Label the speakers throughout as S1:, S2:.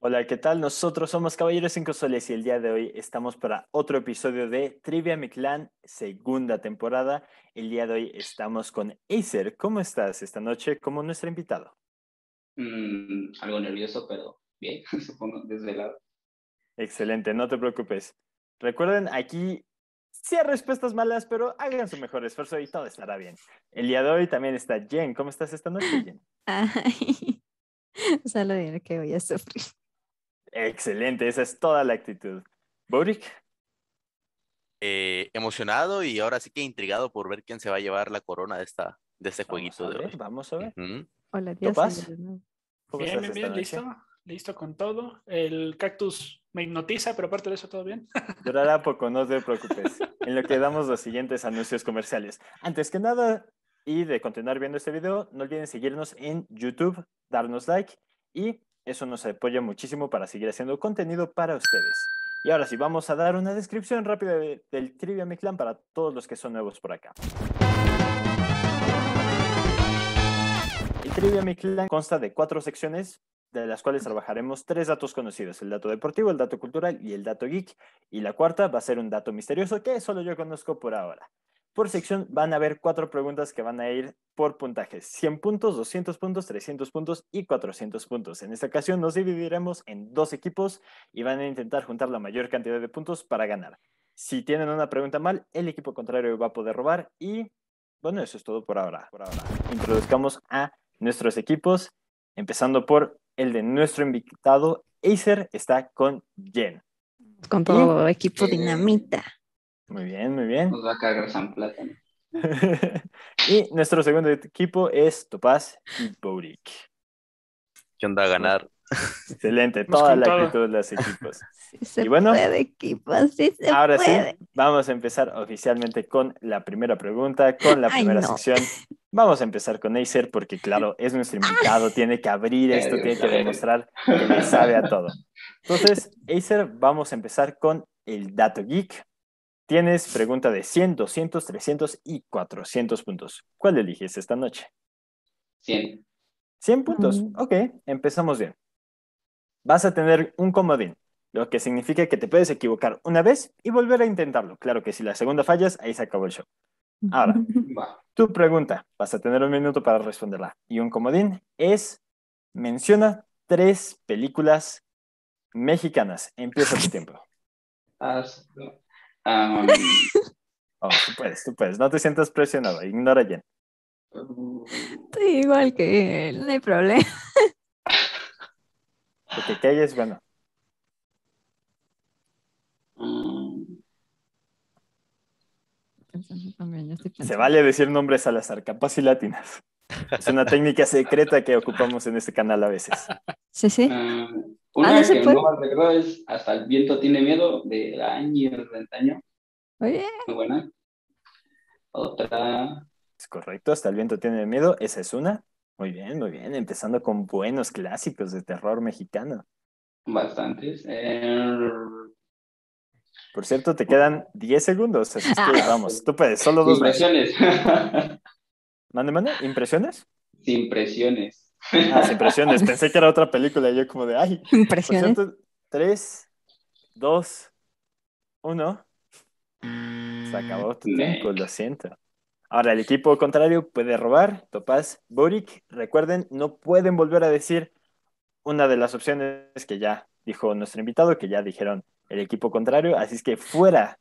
S1: Hola, ¿qué tal? Nosotros somos Caballeros 5 Soles y el día de hoy estamos para otro episodio de Trivia Mi segunda temporada. El día de hoy estamos con Acer. ¿Cómo estás esta noche como nuestro invitado? Mm, algo nervioso, pero bien, supongo, desde el lado. Excelente, no te preocupes. Recuerden, aquí sí hay respuestas malas, pero hagan su mejor esfuerzo y todo estará bien. El día de hoy también está Jen. ¿Cómo estás esta noche, Jen?
S2: Ay, solo diré que voy a sufrir.
S1: Excelente, esa es toda la actitud. Boric. Eh,
S3: emocionado y ahora sí que intrigado por ver quién se va a llevar la corona de, esta, de este jueguito de hoy.
S4: Vamos a ver. Hola, Dios. ¿Cómo bien, bien, bien, listo listo con todo. El cactus me hipnotiza, pero aparte de eso, todo bien.
S1: Durará poco, no te preocupes. En lo que damos los siguientes anuncios comerciales. Antes que nada, y de continuar viendo este video, no olviden seguirnos en YouTube, darnos like y eso nos apoya muchísimo para seguir haciendo contenido para ustedes. Y ahora sí, vamos a dar una descripción rápida del Trivia Mi Clan para todos los que son nuevos por acá. El Trivia Mi Clan consta de cuatro secciones de las cuales trabajaremos tres datos conocidos, el dato deportivo, el dato cultural y el dato geek. Y la cuarta va a ser un dato misterioso que solo yo conozco por ahora. Por sección van a haber cuatro preguntas que van a ir por puntajes, 100 puntos, 200 puntos, 300 puntos y 400 puntos. En esta ocasión nos dividiremos en dos equipos y van a intentar juntar la mayor cantidad de puntos para ganar. Si tienen una pregunta mal, el equipo contrario va a poder robar y bueno, eso es todo por ahora. Introduzcamos a nuestros equipos, empezando por el de nuestro invitado Acer está con Jen.
S2: Con todo equipo dinamita.
S1: Muy bien, muy bien. Nos va a cargar San Plátano. y nuestro segundo equipo es Topaz y Baurik. ¿Qué onda a ganar? Excelente, todas las de los equipos. y bueno,
S2: sí ahora sí,
S1: vamos a empezar oficialmente con la primera pregunta, con la primera no. sección Vamos a empezar con Acer porque, claro, es nuestro invitado tiene que abrir esto, tiene que demostrar que sabe a todo. Entonces, Acer, vamos a empezar con el dato geek. Tienes pregunta de 100, 200, 300 y 400 puntos. ¿Cuál eliges esta noche? 100. 100 puntos. Mm. Ok, empezamos bien. Vas a tener un comodín, lo que significa que te puedes equivocar una vez y volver a intentarlo. Claro que si la segunda fallas, ahí se acabó el show.
S4: Ahora,
S1: tu pregunta, vas a tener un minuto para responderla. Y un comodín es, menciona tres películas mexicanas. Empieza tu tiempo. Ah, ah, oh, tú puedes, tú puedes. No te sientas presionado. Ignora Jen. Uh. igual que él, no hay problema. Lo que calles, bueno. Se vale decir nombres al azar, arcapas y latinas. Es una técnica secreta que ocupamos en este canal a veces. Sí, sí. Ah, ah,
S4: una ah, que no más recuerdo es Hasta el viento tiene miedo, de Añi año. Oye. Muy buena. Otra.
S1: Es correcto, Hasta el viento tiene miedo, esa es una. Muy bien, muy bien. Empezando con buenos clásicos de terror mexicano. Bastantes. Eh, por cierto, te quedan 10 segundos, así que ah. vamos, tú puedes, solo dos. Impresiones. Mande, mande, ¿impresiones? impresiones. Ah, impresiones, pensé que era otra película, y yo como de, ay. Impresiones. Por cierto, 3, 2, 1. Se acabó tu tiempo, lo siento. Ahora el equipo contrario puede robar, Topaz, Boric. Recuerden, no pueden volver a decir una de las opciones que ya dijo nuestro invitado, que ya dijeron el equipo contrario. Así es que fuera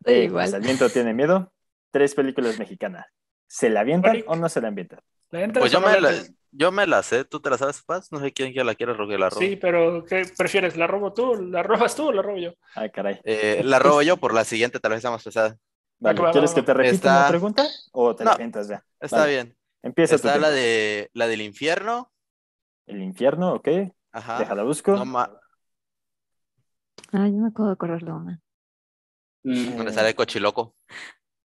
S1: de Igual. viento tiene miedo, tres películas mexicanas. ¿Se la avientan o no se la avientan? pues yo me
S3: la, yo me la, sé, ¿tú te la sabes, Paz? No sé quién ya la quiere robar la robo. Sí,
S4: pero ¿qué prefieres? ¿La robo tú? ¿La robas tú o la robo yo?
S3: Ay, ah, caray. Eh, la robo yo por la siguiente, tal vez sea más pesada. ¿quieres que te repita está... pregunta
S4: o te la avientas ya? Está bien.
S3: Empieza Está la, de, la del infierno. ¿El infierno? Ok. Ajá. Déjala busco. No,
S2: Ah, yo me acuerdo de correrlo, de una.
S3: Mm. sale el eh. Cochiloco.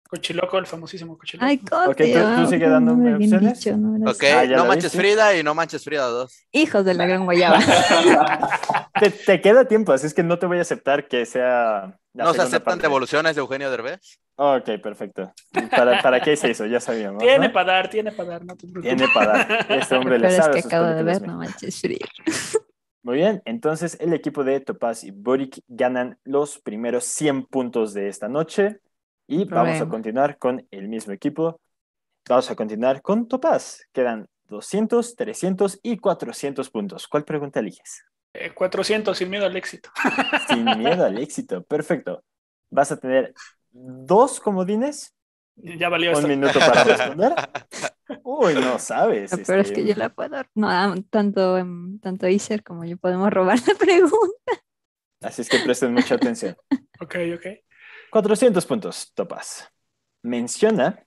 S3: Cochiloco, el famosísimo Cochiloco. Ay, coche, Ok, tú, sigues sigue dando
S2: no opciones. no
S3: ah, manches Frida y no manches Frida 2.
S2: Hijos de la gran guayaba.
S1: te, queda tiempo, así es que no te voy a aceptar que sea.
S3: ¿No se aceptan devoluciones de Eugenio Derbez?
S1: Ok, perfecto. ¿Para, qué se hizo? Ya sabíamos. Tiene
S4: para dar, tiene para dar, no Tiene para dar. Este
S1: hombre le sabe. Es que acabo de ver, no manches Frida. Muy bien, entonces el equipo de Topaz y Boric ganan los primeros 100 puntos de esta noche y vamos a continuar con el mismo equipo. Vamos a continuar con Topaz. Quedan 200, 300 y 400 puntos. ¿Cuál pregunta eliges?
S4: 400, eh, sin miedo al éxito. Sin
S1: miedo al éxito, perfecto. Vas a tener dos comodines
S4: ya valió Un minuto para responder. Uy, no sabes. pero es que este. yo la
S2: puedo. No, ah, tanto, em, tanto Iser como yo podemos robar la pregunta.
S1: Así es que presten mucha atención.
S4: ok, ok.
S1: 400 puntos, Topaz. Menciona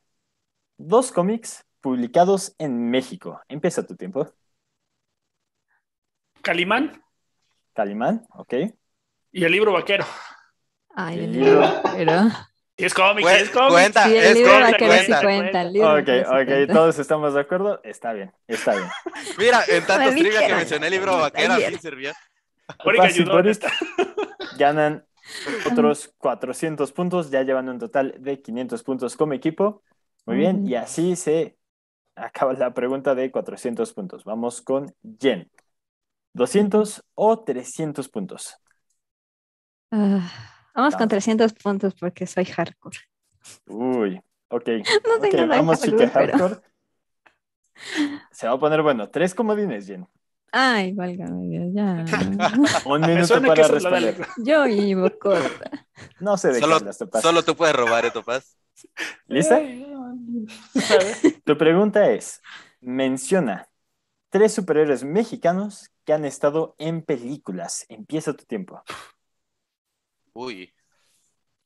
S1: dos cómics publicados en México. Empieza tu tiempo.
S4: Calimán. Calimán, ok. Y el libro vaquero. Ay, el libro
S1: vaquero. Es cómic, es cómic. Cuenta, es libro cómic, cuenta. ok, ok, todos estamos de acuerdo. Está bien, está bien. Mira, en tantos trivia que mencioné el libro vaquera, sí servía. Ganan otros 400 puntos, ya llevan un total de 500 puntos como equipo. Muy bien, y así se acaba la pregunta de 400 puntos. Vamos con Jen. ¿200 o 300 puntos?
S2: Ah. Vamos con 300 puntos porque soy hardcore.
S1: Uy, ok. No okay, vamos, chica, hardcore. Se va a poner bueno. Tres comodines, Jen.
S2: Ay, válgame Dios, ya.
S1: Un minuto para responder.
S2: Yo vivo corta. No sé de solo,
S1: Solo tú puedes robar, ¿eh, Topaz? ¿Lista? tu pregunta es, menciona tres superhéroes mexicanos que han estado en películas. Empieza tu tiempo. Uy.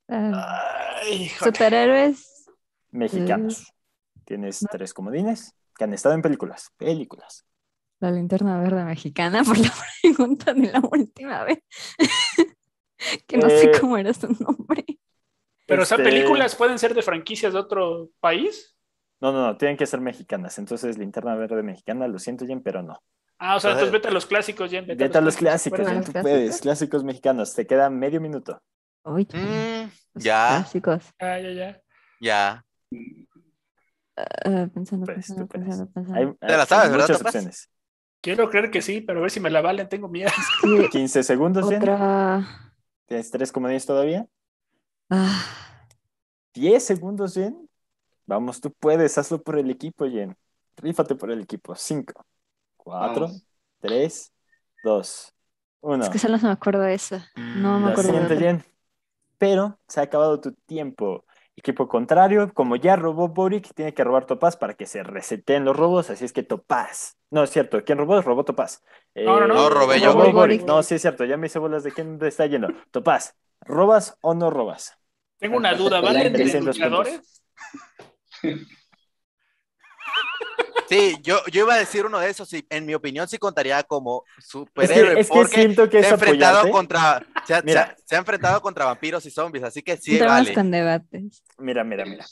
S2: Ah, superhéroes
S1: mexicanos. Pues, Tienes tres comodines que han estado en películas. Películas.
S2: La linterna verde mexicana, por la pregunta
S1: de la última vez. que no sé eh,
S4: cómo era su nombre.
S1: Pero, esas este, películas
S4: pueden ser de franquicias de otro país.
S1: No, no, no, tienen que ser mexicanas. Entonces, linterna verde mexicana, lo siento, bien, pero no.
S4: Ah, o sea, entonces vete a los clásicos, Jen. Vete, a los clásicos, Jen, tú puedes.
S1: Clásicos mexicanos, te queda medio minuto.
S2: Uy,
S4: mm, ya. Ah, ya, ya. Ya.
S2: Ah, pensando, pues, pensando, pues, pensando, Hay, ah, te la
S4: sabes, ¿verdad? Muchas opciones. Quiero creer que sí, pero a ver si me la valen, tengo miedo. 15
S1: segundos, Jen. ¿eh? Otra...
S4: ¿Tienes tres comodines todavía?
S1: Ah. 10 segundos, Jen. Vamos, tú puedes, hazlo por el equipo, Jen. Rífate por el equipo. 5, 4, tres, dos, uno. Es que solo se
S2: me acuerdo de eso. No me acuerdo. Pero
S1: se ha acabado tu tiempo. Equipo contrario, como ya robó Boric, tiene que robar Topaz para que se reseten los robos, así es que Topaz. No, es cierto, ¿quién robó? Robó Topaz. no, no, no, eh, robé yo. No, sí es cierto, ya me hice bolas de quién está yendo. Topaz, ¿robas o no robas?
S4: Tengo una duda, ¿valen de luchadores?
S1: Sí, yo,
S3: iba a decir uno de esos, y en mi opinión sí contaría como superhéroe, porque se ha enfrentado contra, se ha, enfrentado contra vampiros y zombies, así que sí vale. con
S2: Mira,
S1: mira, mira.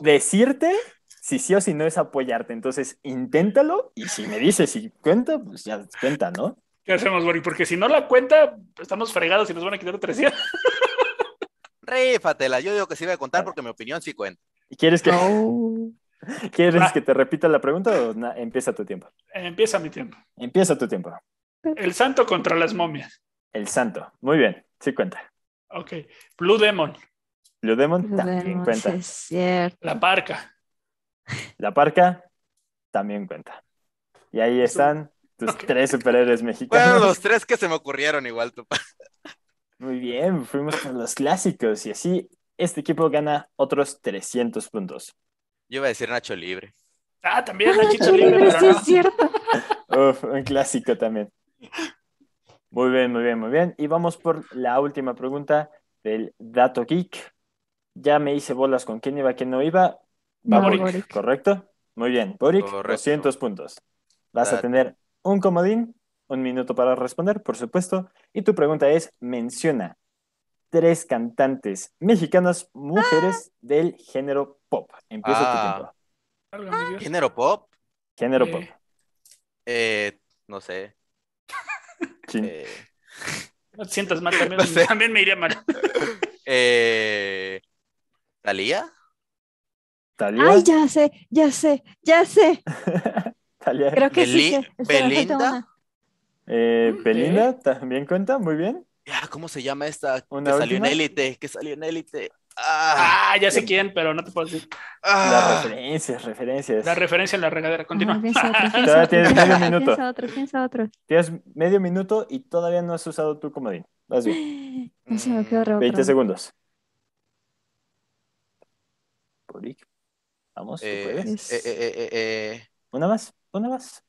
S1: Decirte si sí o si no es apoyarte, entonces inténtalo y si me dices si cuenta, pues ya cuenta, ¿no?
S4: ¿Qué hacemos, Bori? Porque si no la cuenta, estamos fregados y nos van a quitar tres días. Rífatela, yo digo que sí voy a contar porque mi opinión sí cuenta.
S1: ¿Y quieres que...? Oh. ¿Quieres que te repita la pregunta o empieza tu tiempo?
S4: Empieza mi tiempo.
S1: Empieza tu tiempo.
S4: El santo contra las momias. El santo.
S1: Muy bien, sí cuenta.
S4: Ok. Blue Demon.
S1: Blue Demon también cuenta.
S4: La parca.
S1: La parca también cuenta. Y ahí están tus tres superhéroes mexicanos. Bueno, los tres que se me ocurrieron igual, Muy bien, fuimos con los clásicos y así este equipo gana otros 300 puntos. Yo iba a decir Nacho Libre.
S3: Ah, también ah, Nacho Libre.
S1: pero sí, es cierto. un clásico también. Muy bien, muy bien, muy bien. Y vamos por la última pregunta del Dato Geek. Ya me hice bolas con quién iba, quién no iba. ¿correcto? Muy bien, Boric, 200 puntos. Vas a tener un comodín, un minuto para responder, por supuesto. Y tu pregunta es, menciona tres cantantes mexicanas mujeres del género pop. Empieza tu ah. tiempo. ¿Género pop? Género
S3: pop. Eh, no sé. Eh,
S4: no te sientas mal, también, también me iría mal. Eh, ¿Talía?
S1: Ay, ya sé,
S2: ya sé, ya sé.
S1: ¿Talía? Creo que Beli sí. ¿Belinda? ¿Belinda también cuenta? Muy bien.
S3: Ya, ¿cómo se llama esta? que, salió en élite, que salió en élite, Ah. ah,
S1: ya
S4: sé quién, pero no te puedo decir. Ah. Las referencias, referencias. La referencia en la regadera, continúa. tienes medio minuto.
S1: Tienes medio minuto y todavía no has usado tu comodín. Vas bien. 20 segundos. Vamos, tú eh, eh, eh, una más, una más.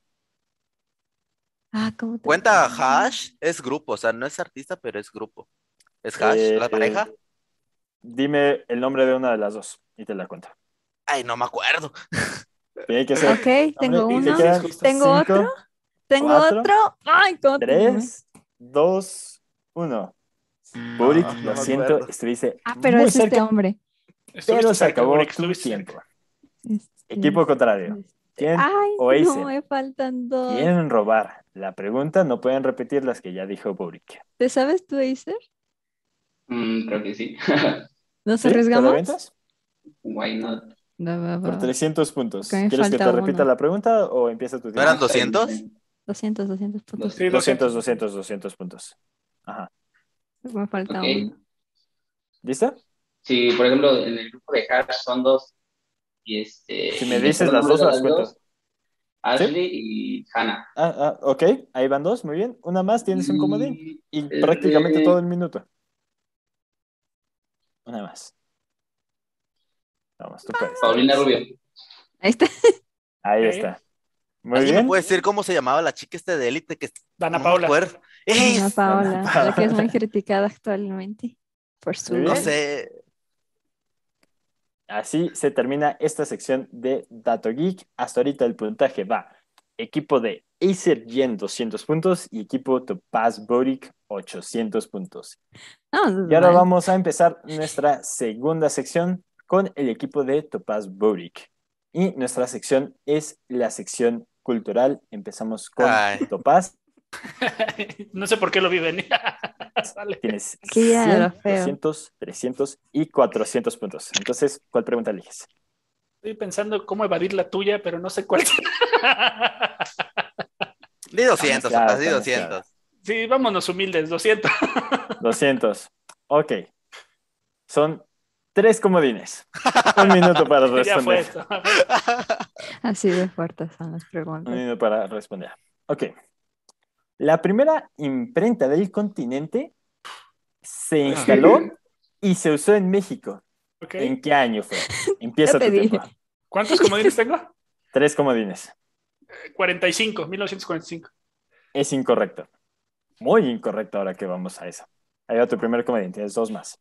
S1: Ah, ¿cómo te
S3: Cuenta hash, es grupo, o sea, no
S1: es artista, pero es grupo. ¿Es hash la pareja? Dime el nombre de una de las dos y te la cuento. Ay, no me acuerdo. Tiene que ser. Ok, tengo uno. tengo otro.
S2: Tengo otro. Ay, Tres,
S1: dos, uno. Mm, Burik, lo siento, acuerdo. Este dice Ah, pero es este cerca, este hombre. Pero se acabó tiempo. Equipo este, contrario. ¿Quién Ay, o no,
S2: me faltan dos. Quieren
S1: robar. La pregunta no pueden repetir las que ya dijo Burik.
S2: ¿Te sabes tú, Acer?
S1: Mm, creo que sí. ¿Nos arriesgamos? No, Por 300 puntos. ¿Quieres que te repita la pregunta o empieza tu tiempo? ¿No eran 200?
S2: 200, 200 puntos. Sí, 200,
S1: 200, 200 puntos. Ajá. Pues me falta uno. ¿Lista?
S4: Sí, por ejemplo, en el grupo de hash son dos. Y este, si me dices las dos, las cuento. Ashley y Hannah.
S1: Ah, ah, ok, ahí van dos, muy bien. Una más, tienes un comodín. Y prácticamente todo el minuto. Una más. Vamos, tú ah. puedes. Paulina Rubio. Ahí está. Ahí está.
S3: Muy bien. me puede decir cómo se llamaba la chica esta de élite que Dana Paula. Paola,
S2: Paola, la que es muy criticada actualmente
S1: por su No sé. Así se termina esta sección de Dato Geek. Hasta ahorita el puntaje va. Equipo de Acer Gen 200 puntos y equipo Topaz Boric 800 puntos. y ahora vamos a empezar nuestra segunda sección con el equipo de Topaz Boric. Y nuestra sección es la sección cultural. Empezamos con Topaz.
S4: no sé por qué lo vi venir. Tienes 200,
S1: 300 y 400 puntos. Entonces, ¿cuál pregunta eliges?
S4: Estoy pensando cómo evadir la tuya, pero no sé cuál. Di 200, 200. Sí, vámonos humildes, 200.
S1: 200. Ok. Son tres comodines. Un minuto para responder.
S2: Así de fuertes
S1: son las preguntas. Un minuto para responder. Ok. La primera imprenta del continente se ah. instaló y se usó en México. ¿En qué año fue? Empieza tu tiempo. ¿Cuántos comodines tengo? Tres comodines.
S4: 45, 1945.
S1: Es incorrecto. Muy incorrecto ahora que vamos a eso. Ahí va tu primer comedín, tienes dos más.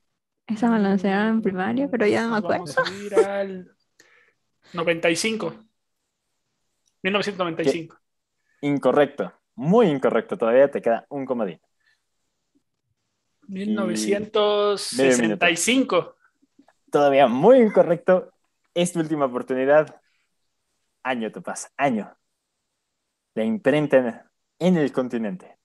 S2: Esa me la en primario pero ya no me acuerdo. Vamos
S4: a ir al 95. 1995.
S1: Incorrecto. Muy incorrecto. Todavía te queda un comodín.
S4: 1965. Todavía
S1: muy incorrecto. Es tu última oportunidad. Año te pasa. Año. La imprenta en el continente.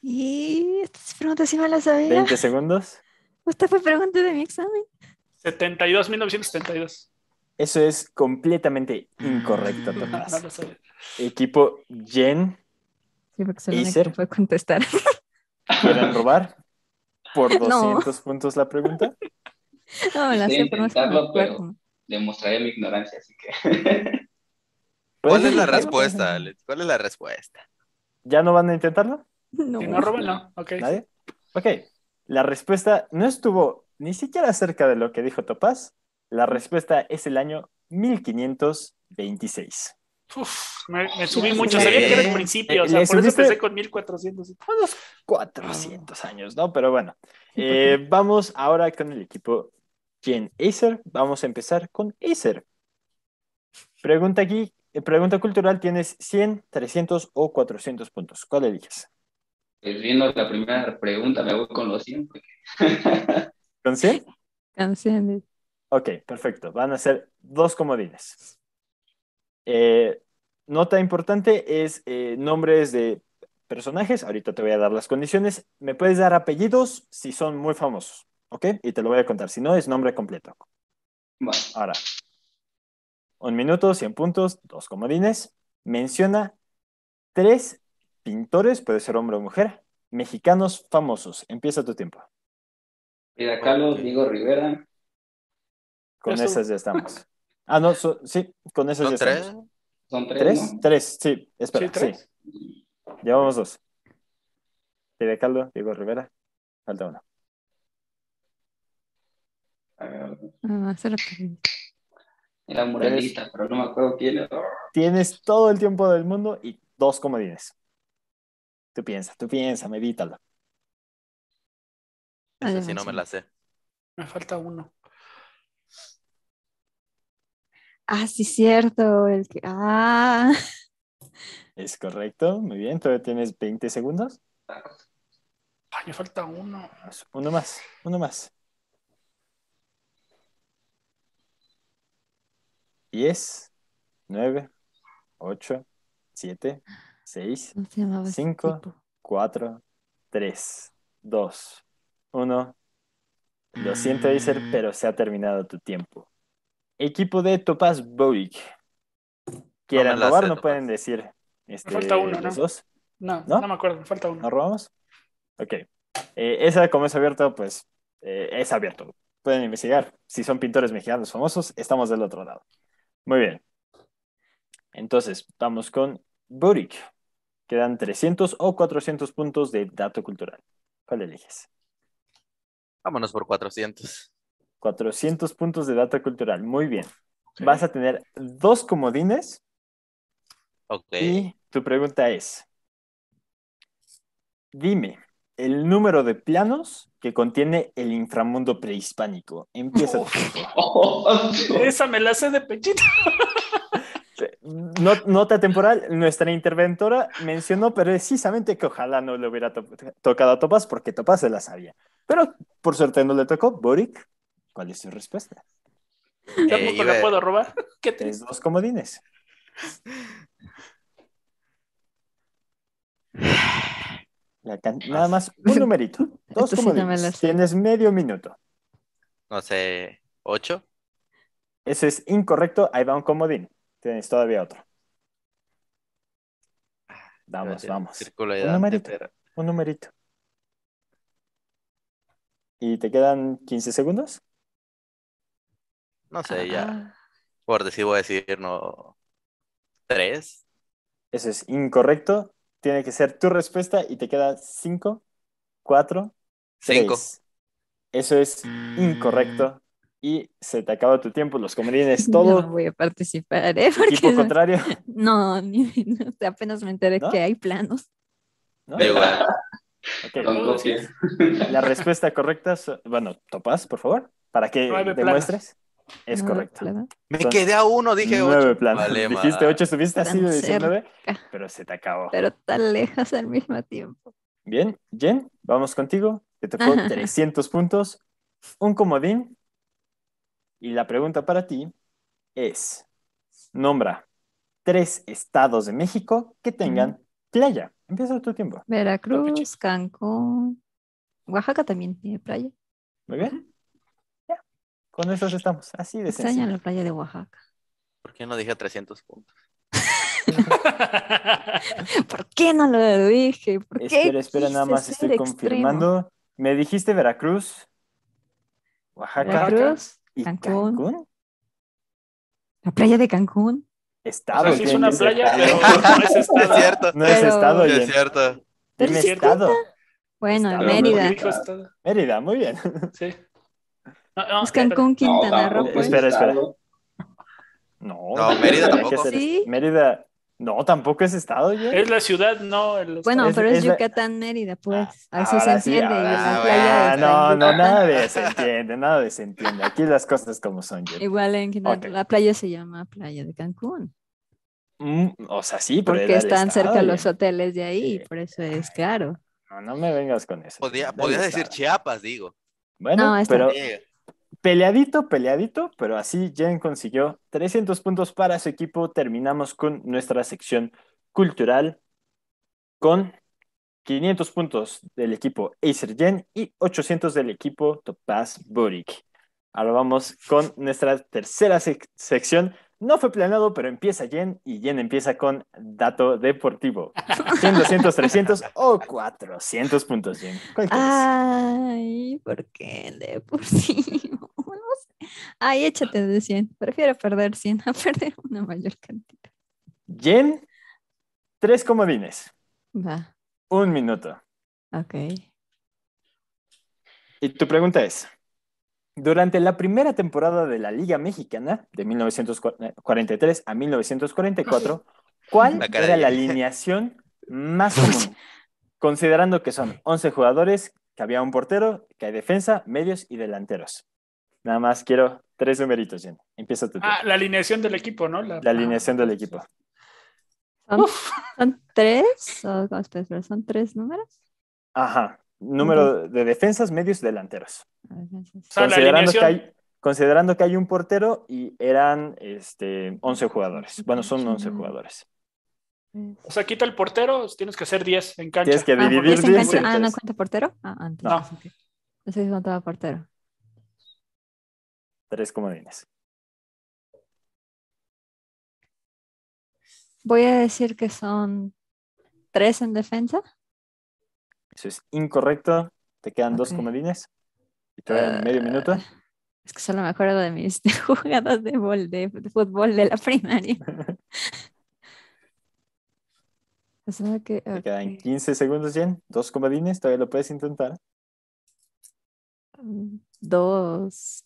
S2: Y estas preguntas sí me las sabía. 20
S1: segundos.
S2: Esta fue pregunta de mi examen.
S4: 72,972.
S1: Eso es completamente incorrecto, Tomás. No, no Equipo Jen.
S2: Sí, porque a Acer, puede
S1: contestar. ¿Pueden
S4: robar? Por 200 puntos la pregunta.
S2: No, la sé por más
S4: pero demostraré mi ignorancia, así que. Pues ¿Cuál es la pues, respuesta,
S1: Alex? ¿Cuál es la respuesta? ¿Ya no van a intentarlo?
S4: No. no no. Ok. ¿Nadie?
S1: Ok. La respuesta no estuvo ni siquiera cerca de lo que dijo Topaz. La respuesta es el año 1526.
S4: Uf, me, subí mucho, sabía que era el principio, o eh, sea, eh, por eso empecé con 1400. 400
S1: ah. años, ¿no? Pero bueno, eh, vamos ahora con el equipo Gen Acer. Vamos a empezar con Acer. Pregunta aquí, eh, pregunta cultural tienes 100, 300 o 400 puntos. ¿Cuál eliges?
S4: Pues viendo la primera
S1: pregunta, me voy con los 100. ¿Con 100? Con 100. Ok, perfecto. Van a ser dos comodines. Eh, nota importante es eh, nombres de personajes. Ahorita te voy a dar las condiciones. Me puedes dar apellidos si son muy famosos, ¿ok? Y te lo voy a contar. Si no, es nombre completo. Bueno. Ahora, un minuto, 100 puntos, dos comodines. Menciona tres pintores, puede ser hombre o mujer, mexicanos famosos. Empieza tu tiempo.
S4: carlos Carlos, Diego Rivera.
S1: Con esas ya estamos. Ah, no, sí, con
S4: esas ya estamos. ¿Son tres? ¿Tres? Tres,
S1: sí, espera, sí. Llevamos dos. Frida Carlos, Diego Rivera, falta uno. Ah, ver... Era pero no me acuerdo quién era. Tienes todo el tiempo del mundo y dos comodines. Tú piensas? tú piensas? medítalo. Esa sí no me la sé.
S4: Me falta uno.
S2: Ah, sí, cierto. El que... Ah.
S1: Es correcto, muy bien. Todavía tienes 20 segundos. me
S4: falta uno. Uno más, uno más.
S1: 10, 9, 8, 7, 6, 5, 4, 3, 2, 1.
S4: Lo siento, Acer, mm.
S1: pero se ha terminado tu tiempo. Equipo de Topaz Bowick. Quieren robar, no pueden decir. Este, falta uno, ¿no?
S4: ¿no? No, me acuerdo, falta uno. ¿No robamos?
S1: Ok. Eh, esa, como es abierto, pues eh, es abierto. Pueden investigar. Si son pintores mexicanos famosos, estamos del otro lado. Muy bien. Entonces, vamos con Burik, Quedan 300 o 400 puntos de dato cultural. ¿Cuál eliges? Vámonos por 400. 400 puntos de dato cultural. Muy bien. Vas a tener dos comodines. Ok. Y tu pregunta es, dime, el número de planos que contiene el inframundo prehispánico. Empieza. Oh.
S4: Oh, Esa me la sé de pechito.
S1: Nota temporal, nuestra interventora mencionó precisamente que ojalá no le hubiera tocado a Topaz porque Topaz se la sabía. Pero por suerte no le tocó. Boric, ¿cuál es su respuesta?
S4: Tampoco eh, la puedo robar. ¿Qué tres?
S1: Dos comodines. Ah, nada más un numerito. Dos Tienes medio minuto. No sé, ¿ocho? Ese es incorrecto. Ahí va un comodín. Tienes todavía otro. Ah, vamos, vamos. un numerito. Un numerito. ¿Y te quedan 15 segundos? No sé, ah, ya.
S3: Por decir, voy a decir, no. ¿Tres?
S1: Eso es incorrecto tiene que ser tu respuesta y te queda 5, 4, 6. Eso es incorrecto mm. y se te acaba tu tiempo, los comedines todo. No voy a participar, ¿eh? Porque contrario.
S2: No, apenas me enteré que hay planos.
S1: ¿No? La respuesta correcta, bueno, Topaz, por favor, para que demuestres. Es correcto. Me quedé a uno, dije Nueve Dijiste ocho, subiste así de 19, pero se te acabó. Pero tan
S2: lejos al mismo tiempo.
S1: Bien, Jen, vamos contigo. Te tocó 300 puntos, un comodín. Y la pregunta para ti es, nombra tres estados de México que tengan playa. Empieza tu tiempo.
S2: Veracruz, Cancún, Oaxaca también tiene playa.
S1: Muy bien. Con esos estamos,
S2: así de Extraña la playa de Oaxaca.
S3: ¿Por qué no dije 300 puntos?
S2: ¿Por qué no lo dije? ¿Por espera, qué espera, nada más estoy confirmando.
S1: Me dijiste Veracruz, Oaxaca, Veracruz, y Cancún.
S4: La playa de Cancún.
S1: Estado. es una playa, pero no es estado. cierto. No es estado. Es cierto. ¿Es estado. Bueno, Mérida. Mérida, muy bien.
S4: Sí es Cancún, Quintana
S1: Roo. Pues. Espera, espera. No, no Mérida tampoco. ¿Sí? Mérida, no, tampoco es estado, ya. Es la ciudad, no. Bueno, pero es,
S2: Yucatán, Mérida, pues. Así ah, se entiende. Ah,
S1: ah, no, no, nada de se entiende, nada de se entiende. Aquí las cosas como son.
S2: Igual en Roo. la playa se llama Playa de Cancún.
S1: Mm, o sea, sí, pero Porque están cerca los hoteles de ahí, por eso es caro. No, no me vengas con eso. Podría
S3: decir Chiapas, digo.
S1: Bueno, pero peleadito, peleadito, pero así Jen consiguió 300 puntos para su equipo. Terminamos con nuestra sección cultural con 500 puntos del equipo Acer Jen y 800 del equipo Topaz Burik. Ahora vamos con nuestra tercera sección. No fue planeado, pero empieza Jen y Jen empieza con dato deportivo. 100, 200, 300 o 400 puntos, Jen.
S2: Ay,
S1: ¿por qué
S2: deportivo? Ay, échate de 100. Prefiero perder 100 a perder una mayor cantidad.
S1: Jen tres comodines. Va. Un minuto. Ok. Y tu pregunta es, durante la primera temporada de la Liga Mexicana, de 1943 a 1944, ¿cuál era la alineación más común? Considerando que son 11 jugadores, que había un portero, que hay defensa, medios y delanteros. Nada más quiero tres numeritos, Jen. Empieza tú. Ah,
S4: la alineación del equipo, ¿no? La, alineación
S1: del ah, equipo.
S2: ¿Son, tres? ¿Son tres números?
S1: Ajá. Número de defensas, medios, delanteros. considerando, que hay, un portero y eran este, 11 jugadores. Bueno, son 11 jugadores.
S4: Pues o sea, quita el portero, tienes que hacer 10 en cancha. Tienes que ah, dividir 10. Ah, no
S2: cuenta portero. Ah, antes. No. No sé portero.
S4: Tres comadines.
S2: Voy a decir que son tres en defensa.
S4: Eso es incorrecto.
S1: Te quedan dos comadines. Y te medio ah, minuto.
S2: Es que solo me acuerdo de mis jugadas de, de, fútbol de la primaria. Te
S1: quedan 15 segundos, Jen. Dos comadines? Todavía lo puedes intentar. Mm, dos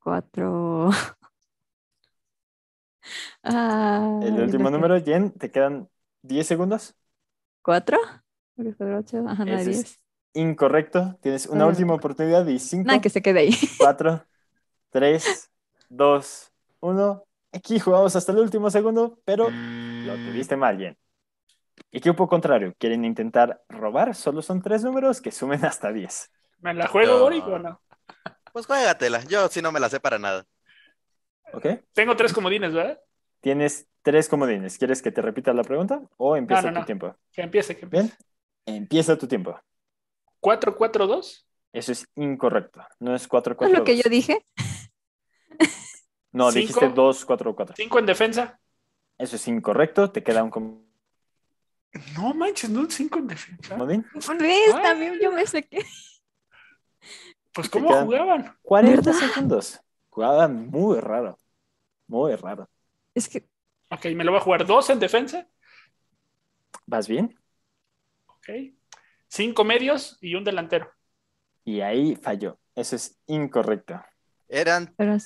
S1: cuatro.
S2: el ah, último número,
S1: Jen, te quedan Diez segundos. ¿Cuatro? incorrecto. Tienes una última oportunidad y cinco. Nada, que se quede ahí. Cuatro, tres, dos, uno. Aquí jugamos hasta el último segundo, pero lo tuviste mal, Jen. Equipo contrario, quieren intentar robar, solo son tres números que sumen hasta diez
S4: ¿Me la juego, Boric, o no? Pues juégatela, yo si
S1: no me la sé para nada. Ok.
S4: Tengo tres comodines, ¿verdad?
S1: Tienes tres comodines. ¿Quieres que te repita la pregunta o empieza ah, tu tiempo?
S4: Que empiece, que empiece.
S1: empieza tu tiempo. ¿442? Eso es incorrecto. No es 442. ¿Es lo que yo dije? No, dijiste dos, cuatro, cuatro. ¿Cinco en defensa? Eso es incorrecto. Te queda un comodín.
S4: No manches, no, 5 en defensa. ¿Comodín? ¿Ves? También yo me saqué.
S1: Pues cómo jugaban. 40 segundos. Jugaban
S4: muy raro. Muy raro. Es que. Ok, me lo va a jugar dos en defensa. ¿Vas bien? Ok. Cinco medios y un delantero. Y ahí falló. Eso es incorrecto.
S2: Eran. Pero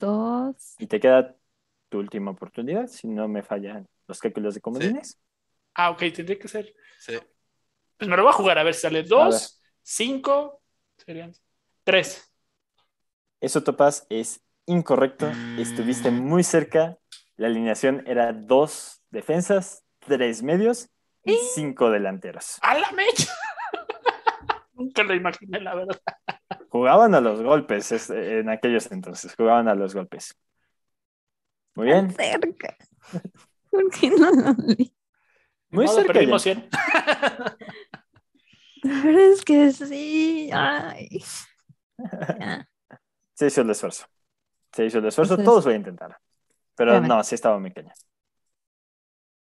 S4: dos.
S1: Y te queda tu última oportunidad si no me fallan los cálculos de comodines.
S4: tienes. Ah, ok, tendría que ser. Sí. Pues me lo va a jugar a ver si sale dos, cinco. Serían Tres.
S1: Eso, Topaz, es incorrecto. Estuviste mm. muy cerca. La alineación era dos defensas, tres medios y, ¿Eh? cinco delanteros.
S4: ¡A la mecha! Nunca lo imaginé, la verdad.
S1: Jugaban a los golpes en aquellos entonces, jugaban a los golpes. Muy bien. Muy cerca.
S4: ¿Por qué no lo vi?
S1: Muy cerca. Perdimos 100.
S2: La es que sí. Ay.
S1: Se hizo el esfuerzo. Se hizo el esfuerzo. Todos voy a intentar. Pero no, sí estaba muy pequeña.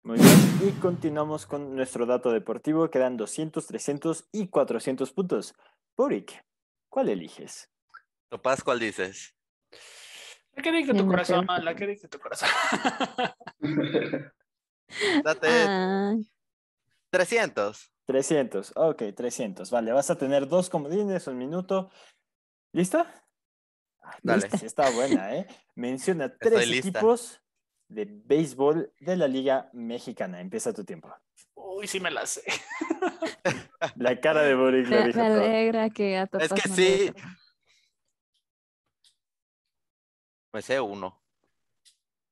S1: Muy bien. Y continuamos con nuestro dato deportivo. Quedan 200, 300 y 400 puntos. Boric, ¿cuál eliges?
S3: Topaz, ¿cuál dices?
S4: ¿Qué que tu corazón, ¿Qué la tu corazón. Date.
S1: 300. 300, ok, 300. Vale, vas a tener dos comodines, un minuto ¿Lista? Ah, dale. está buena, ¿eh? Menciona tres equipos de béisbol de la Liga Mexicana. Empieza tu tiempo.
S4: Uy, sí me la sé.
S1: la cara
S4: de Boric. Me, me
S2: alegra que a todos. Es que sí.
S4: Me sé uno.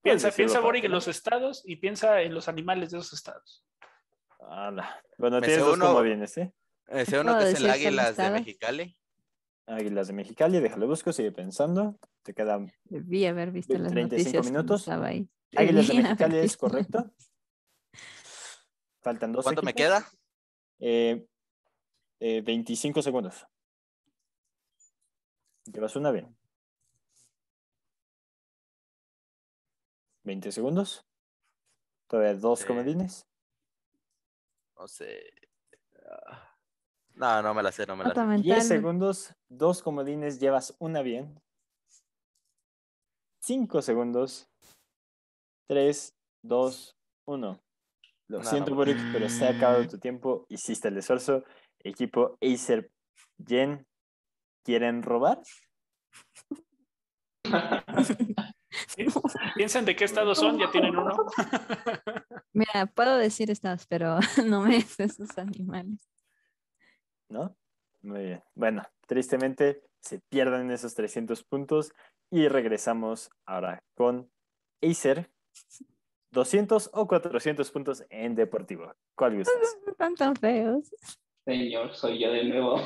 S4: Piensa, pues piensa Boric en los estados y piensa en los animales de los estados. Bueno, tienes dos como
S1: vienes, ¿eh? Me uno que es el Águilas de Mexicali. Águilas de Mexicali, déjalo busco, sigue pensando. Te quedan
S2: Debí haber visto 35 las noticias minutos. Ahí.
S1: Águilas de Mexicali es correcto. Faltan dos. ¿Cuánto me queda? Eh, eh, 25 segundos. Llevas una bien. 20 segundos. Todavía dos comedines. No sé. Ah. No, no me la sé, no me la sé. 10 segundos, dos comodines, llevas una bien. 5 segundos. 3, 2, 1. Lo siento, no. pero se ha acabado tu tiempo. Hiciste el esfuerzo. Equipo Acer Gen, ¿quieren robar?
S4: Piensen de qué estado son, ya tienen uno.
S1: Mira,
S2: puedo decir estados, pero no me des esos animales.
S4: ¿no?
S1: Muy bien. Bueno, tristemente se pierden esos 300 puntos y regresamos ahora con Acer. 200 o 400 puntos
S4: en deportivo. ¿Cuál gustas?
S2: tan feos.
S4: Señor, soy yo de nuevo.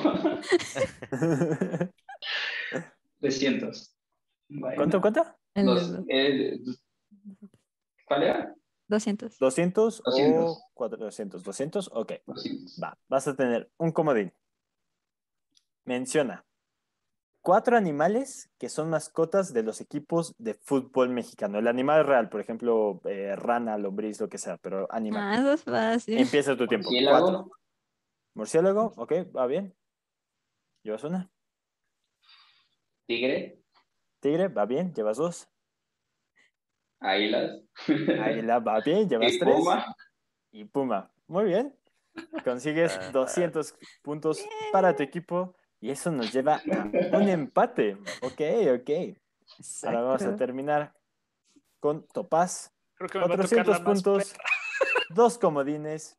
S4: 300. ¿Cuánto, cuánto?
S1: Eh, ¿Cuál era? 200. 200, o 400. 200, ok. Va, vas a tener un comodín. Menciona cuatro animales que son mascotas de los equipos de fútbol mexicano. El animal real, por ejemplo, eh, rana, lombriz, lo que sea, pero animal. Ah, eso Empieza tu tiempo. Murciélago. Cuatro. Murciélago, ok, va bien. Llevas una. Tigre. Tigre, va bien, llevas dos. Águilas. la va bien, llevas tres. Y Puma. Muy bien. Consigues 200 puntos para tu equipo y eso nos lleva a un empate. Ok, ok. Ahora vamos a terminar con Topaz.
S4: Creo 400 puntos,
S1: dos comodines.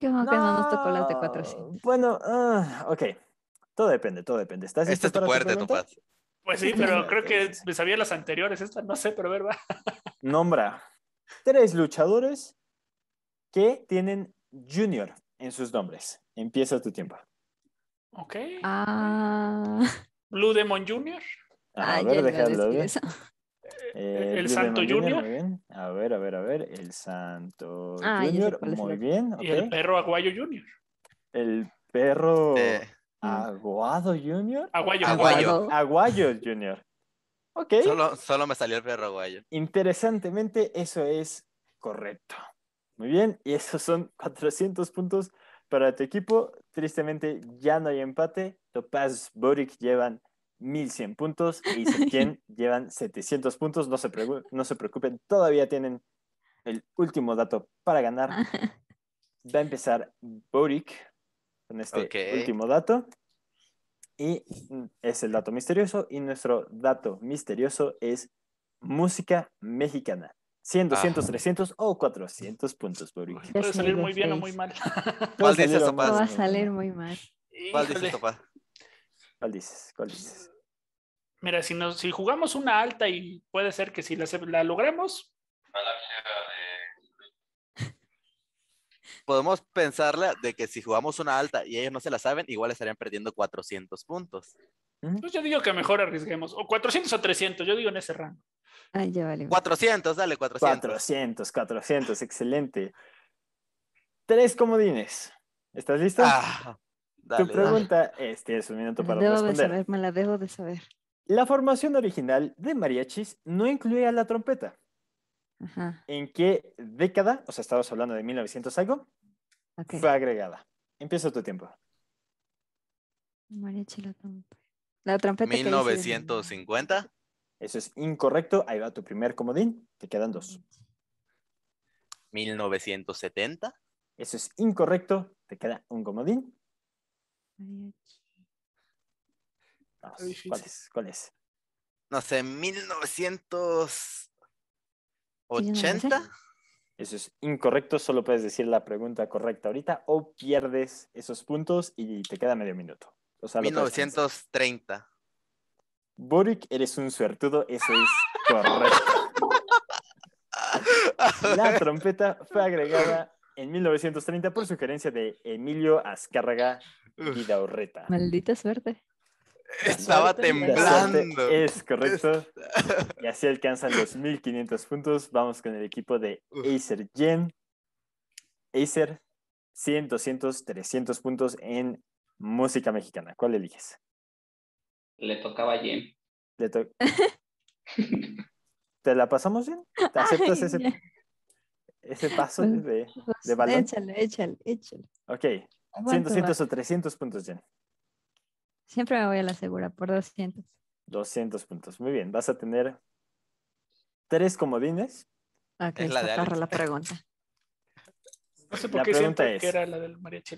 S2: ¿qué que no tocó de
S1: Bueno, ah, ok. Todo depende, todo depende. ¿Estás este es tu fuerte, Topaz.
S4: Pues sí, pero creo que sabía las anteriores, esta no sé, pero a
S1: Nombra tres luchadores que tienen Junior en
S4: sus nombres.
S1: Empieza tu tiempo.
S4: Ok. Ah. Blue Demon Junior. A ver, déjalo. ¿eh?
S1: Eh, el Santo Junior. A ver, a ver, a ver. El Santo ah, Junior. Muy bien. Y el perro Aguayo Junior. El perro. Eh, Mm. Aguado Junior. Aguayo. Aguayo. Aguayo Junior.
S3: Ok. Solo, me salió el perro aguayo.
S1: Interesantemente, eso es correcto. Muy bien, y esos son 400 puntos para tu equipo. Tristemente, ya no hay empate. Topaz Boric llevan 1100 puntos y quien llevan 700 puntos. No se, no se preocupen, todavía tienen el último dato para ganar. Va a empezar Boric con este último dato. Y es el dato misterioso. Y nuestro dato misterioso es música mexicana. 100, 200, 300 o 400 puntos por Puede salir muy bien o muy mal. ¿Cuál dices, Va a salir muy mal. ¿Cuál dices, papá? ¿Cuál dices?
S4: Mira, si, si jugamos una alta y puede ser que si la, la logramos,
S3: podemos pensarla de que si jugamos una alta y ellos no se la saben, igual estarían perdiendo 400 puntos.
S4: Pues yo digo que mejor arriesguemos. O 400 o 300, yo digo en ese rango. Ay, ya vale. 400, dale, 400.
S1: 400, 400, excelente. Tres comodines. ¿Estás listo? Ah, tu pregunta este, es, un minuto para debo responder. De saber,
S2: me la debo de saber.
S1: La formación original de Mariachis no incluía la trompeta. ¿En qué década, o sea, estabas hablando de 1900 algo, fue agregada? Empieza tu tiempo.
S2: la trompeta. La trompeta
S1: 1950. Eso es incorrecto. Ahí va tu primer comodín. Te quedan dos.
S3: 1970.
S1: Eso es incorrecto. Te queda un comodín. Mariachi. ¿cuál, es? ¿Cuál No sé, 1900. ¿80? Eso es incorrecto, solo puedes decir la pregunta correcta ahorita o pierdes esos puntos y te queda medio minuto.
S3: 1930.
S1: Boric, eres un suertudo, eso es correcto. La trompeta fue agregada en 1930 por sugerencia de Emilio Azcárraga Vidaurreta.
S2: Maldita suerte.
S1: Estaba temblando. Es correcto. Y así alcanzan los 1500 puntos. Vamos con el equipo de Acer Gen. Acer, 100, 200, 300 puntos en música mexicana. ¿Cuál eliges?
S3: Le tocaba a Jen.
S1: ¿Te la pasamos bien?
S4: ¿Te aceptas ese,
S1: paso pues, de, de pues, balón?
S2: Échale, échale, échale.
S1: Ok. 100, 200 o 300 puntos, Jen.
S2: Siempre me voy a la segura por 200.
S1: 200 puntos. Muy bien, vas a tener tres comodines.
S4: Ok, es la, la pregunta.
S1: No sé por qué pregunta es, que era
S4: la del mariachi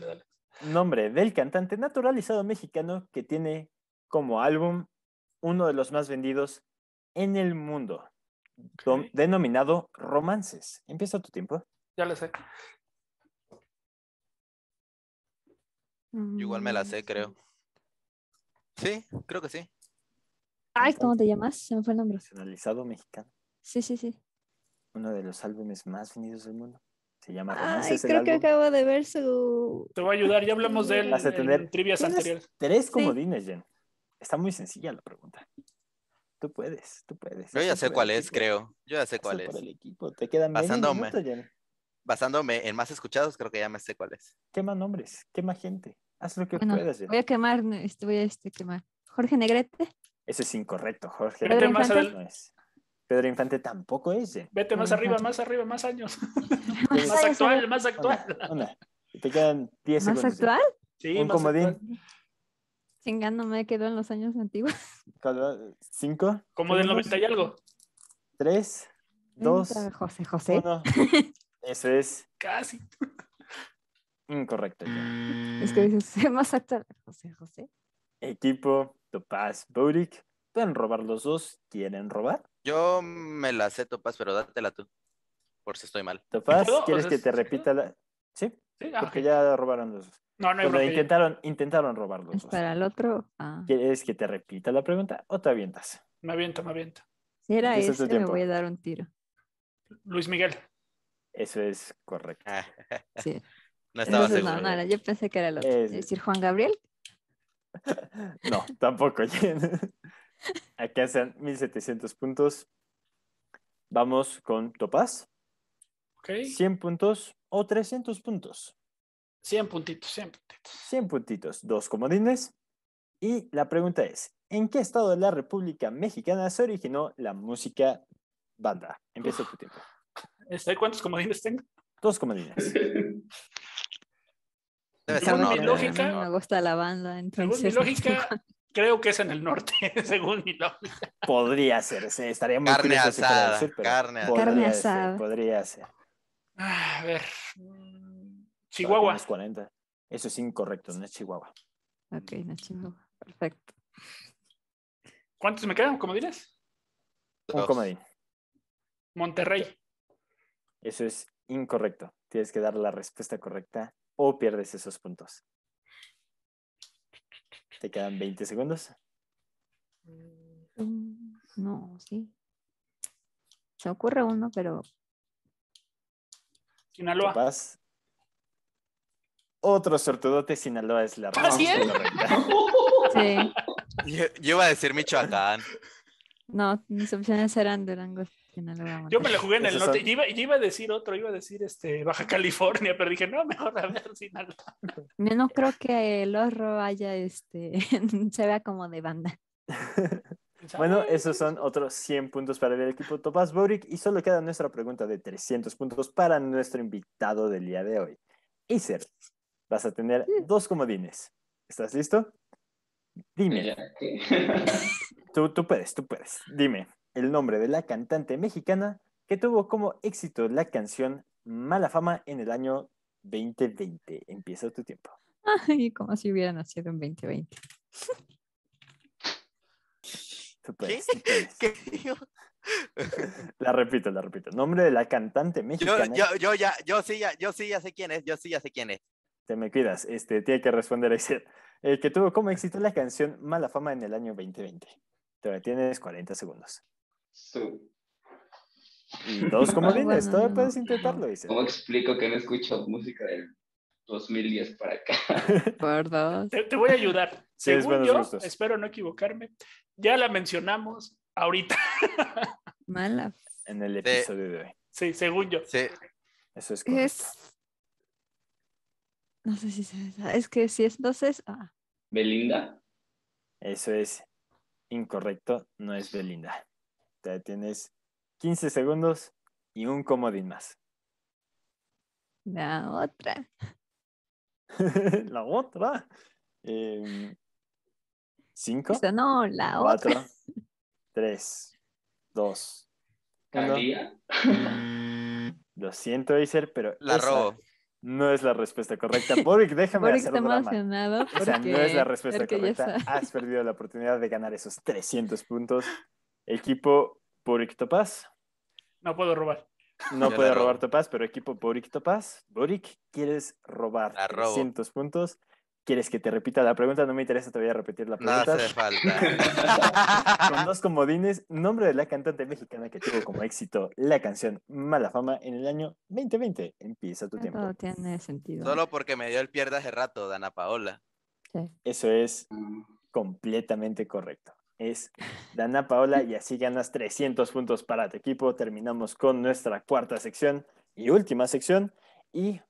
S1: Nombre del cantante naturalizado mexicano que tiene como álbum uno de los más vendidos en el mundo, denominado Romances. Empieza tu tiempo. Ya lo sé. igual me la sé, creo. Mm. Sí, creo que sí.
S2: Ay, ¿cómo te llamas? Se me fue
S1: el nombre. Nacionalizado mexicano. Sí, sí, sí. Uno de los álbumes más vendidos del mundo. Se llama Ay, creo que
S2: acabo de ver su.
S1: Te voy a ayudar, ya hablamos de él trivias anteriores. Tres comodines, Jen. Está muy sencilla la pregunta. Tú puedes, tú puedes. Yo
S3: ya sé cuál es, creo. Yo ya sé cuál es. el basándome, Basándome en más escuchados, creo que ya me sé cuál es.
S1: Qué más nombres, qué más gente. Haz lo que bueno, puedas. Voy
S2: a quemar, este, voy a este, quemar. Jorge Negrete.
S1: Ese es incorrecto, Jorge. Pedro Infante, más no Pedro Infante tampoco es. Vete más arriba,
S4: más arriba, más años. más, más actual, más actual.
S1: Te quedan 10 segundos. ¿Más actual?
S4: Sí, Un más comodín.
S2: Actual. me quedo en los años antiguos.
S1: ¿Cinco? Como del 90 y algo. Tres, dos.
S2: José, José.
S1: Uno. Eso es. Casi. Incorrecto. Mm, mm. Es que
S2: dices, más actual,
S1: José José. Equipo, Topaz, Boudic. Pueden robar los dos. ¿Quieren robar?
S3: Yo me la sé, Topaz, pero dátela tú. Por si estoy mal. Topaz,
S1: ¿quieres que te repita la.? Sí, ah, porque ya robaron los dos. No, no intentaron, intentaron robar los dos.
S4: Para el otro.
S1: Ah. ¿Quieres que te repita la pregunta o te avientas?
S4: Me aviento, me aviento.
S1: Si era eso, este, me voy
S2: a dar un tiro.
S1: Luis Miguel. Eso es correcto. Ah. sí. No estaba seguro. No,
S2: no yo pensé que era el eh, otro. decir, Juan Gabriel.
S1: no, tampoco. Aquí hacen 1700 puntos. Vamos con Topaz. Okay. 100 puntos o 300 puntos. 100 puntitos, 100 puntitos. 100 puntitos, dos comodines. Y la pregunta es, ¿en qué estado de la República Mexicana se originó la música banda? Empieza tu
S4: ¿Este ¿Cuántos comodines tengo? Dos comodines. según mi lógica. Me gusta
S2: la Según lógica,
S4: creo que es en el norte, según mi lógica. Podría ser, estaríamos estaría muy carne asada, carne asada. Carne asada.
S1: podría ser. Ah, a ver. Mm, Chihuahua. 40. Eso es incorrecto, no es Chihuahua.
S2: Ok, no es Chihuahua. Perfecto.
S4: ¿Cuántos me quedan? ¿Cómo dirás? Un comodín. Monterrey. Eso
S1: es incorrecto. Tienes que dar la respuesta correcta o pierdes esos puntos. ¿Te quedan 20 segundos?
S2: No, sí. Se ocurre uno, pero...
S1: Sinaloa. Otro sortudote, Sinaloa es la ¿Así ¿Ah, es? Sí. Yo, iba a decir Michoacán.
S2: No, mis opciones eran Durango.
S4: Yo me lo jugué en el norte. Y iba, iba, a decir otro, iba a decir este Baja California, pero dije, no, mejor a ver si no
S2: creo que el horror haya este, se vea como de banda.
S1: Bueno, esos son otros 100 puntos para el equipo Topaz Boric y solo queda nuestra pregunta de 300 puntos para nuestro invitado del día de hoy. Iser, vas a tener dos comodines. ¿Estás listo? Dime. Tú, tú puedes, tú puedes. Dime, el nombre de la cantante mexicana que tuvo como éxito la canción Mala Fama en el año 2020. Empieza tu tiempo.
S2: Ay, como si hubiera nacido
S1: en 2020. ¿Qué? La repito, la repito. Nombre de la cantante mexicana. Yo, yo, ya,
S3: yo sí ya, yo sí ya sé quién es, yo sí ya sé quién es.
S1: Te me cuidas, este, tiene que responder a decir El que tuvo como éxito la canción Mala Fama en el año 2020. Te tienes 40 segundos. Todos como ah, todavía puedes intentarlo. Dice. ¿Cómo
S3: explico que no escucho música del 2010 para acá?
S4: perdón Te, voy a ayudar. Según yo, espero no equivocarme. Ya la mencionamos ahorita. Mala.
S1: En el episodio de hoy. Sí, según yo. Sí. Eso
S2: es No sé si se es, es que si es entonces.
S1: Belinda. Eso es incorrecto, no es Belinda tienes 15 segundos y un comodín más.
S2: La otra.
S1: la otra. Eh, ¿Cinco? no, la otra. Tres, dos. Mm, lo siento, Acer, pero. La robo. No es la respuesta correcta. Boric, déjame hacer está drama. emocionado. o sea, no es la respuesta correcta. Has perdido la oportunidad de ganar esos 300 puntos Equipo boric Topaz.
S4: No puedo robar. No puede robar
S1: Topaz, pero equipo Boric Topaz. Boric, ¿quieres robar 300 puntos? ¿Quieres que te repita la pregunta? No me interesa te voy a repetir la pregunta. No hace falta. Con dos comodines, nombre de la cantante mexicana que tuvo como éxito la canción Mala Fama en el año 2020. Empieza tu tiempo. No tiene sentido. Solo
S3: porque me dio el pierde hace rato, Dana Paola.
S1: Eso es completamente correcto es Dana Paola y así ganas 300 puntos para tu equipo. Terminamos con nuestra cuarta sección y última sección y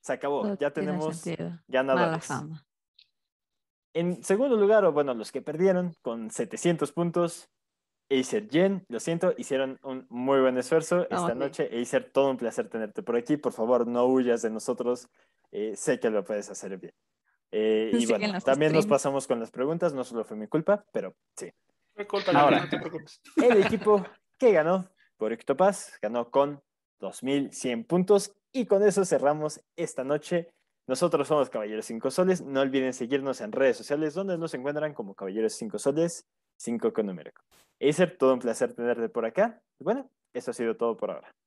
S1: se acabó. ya tenemos ganadores. En segundo lugar, o bueno, los que perdieron con 700 puntos, Acer Jen, lo siento, hicieron un muy buen esfuerzo ah, esta noche. Acer, todo un placer tenerte por aquí. Por favor, no huyas de nosotros. Eh, sé que lo puedes hacer bien. Eh, y bueno, también nos pasamos con las preguntas, no solo fue mi culpa, pero sí. Ahora, El equipo que ganó por Paz ganó con 2100 puntos y con eso cerramos esta noche. Nosotros somos Caballeros 5 Soles. No olviden seguirnos en redes sociales donde nos encuentran como Caballeros 5 Soles, 5 con número. Acer, todo un placer tenerte por acá. Bueno, eso ha sido todo por ahora.